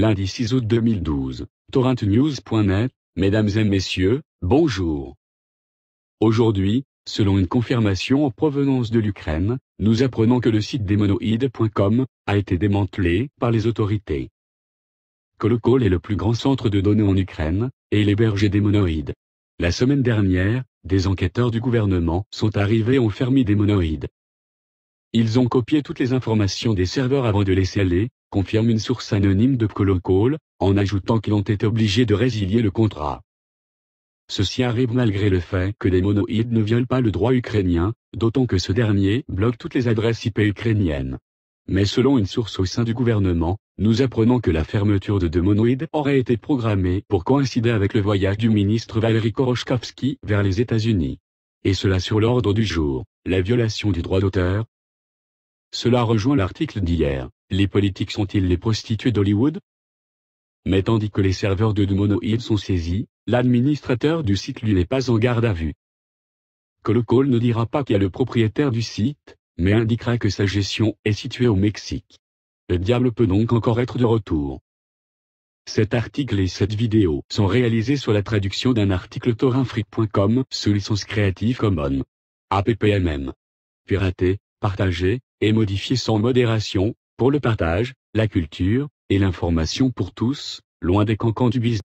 Lundi 6 août 2012, torrentnews.net, Mesdames et Messieurs, bonjour. Aujourd'hui, selon une confirmation en provenance de l'Ukraine, nous apprenons que le site démonoïde.com a été démantelé par les autorités. ColoCol est le plus grand centre de données en Ukraine, et il héberge des monoïdes. La semaine dernière, des enquêteurs du gouvernement sont arrivés et ont fermé des monoïdes. Ils ont copié toutes les informations des serveurs avant de les sceller confirme une source anonyme de Call, en ajoutant qu'ils ont été obligés de résilier le contrat. Ceci arrive malgré le fait que les monoïdes ne violent pas le droit ukrainien, d'autant que ce dernier bloque toutes les adresses IP ukrainiennes. Mais selon une source au sein du gouvernement, nous apprenons que la fermeture de deux monoïdes aurait été programmée pour coïncider avec le voyage du ministre Valery Koroshkovski vers les États-Unis. Et cela sur l'ordre du jour, la violation du droit d'auteur. Cela rejoint l'article d'hier. Les politiques sont-ils les prostituées d'Hollywood Mais tandis que les serveurs de Demonoïd sont saisis, l'administrateur du site lui n'est pas en garde à vue. Colocol ne dira pas qu'il est a le propriétaire du site, mais indiquera que sa gestion est située au Mexique. Le diable peut donc encore être de retour. Cet article et cette vidéo sont réalisés sur la traduction d'un article torinfreak.com sous licence Creative Commons. APPMM. Pirater, partager, et modifier sans modération, pour le partage, la culture et l'information pour tous, loin des cancans du business.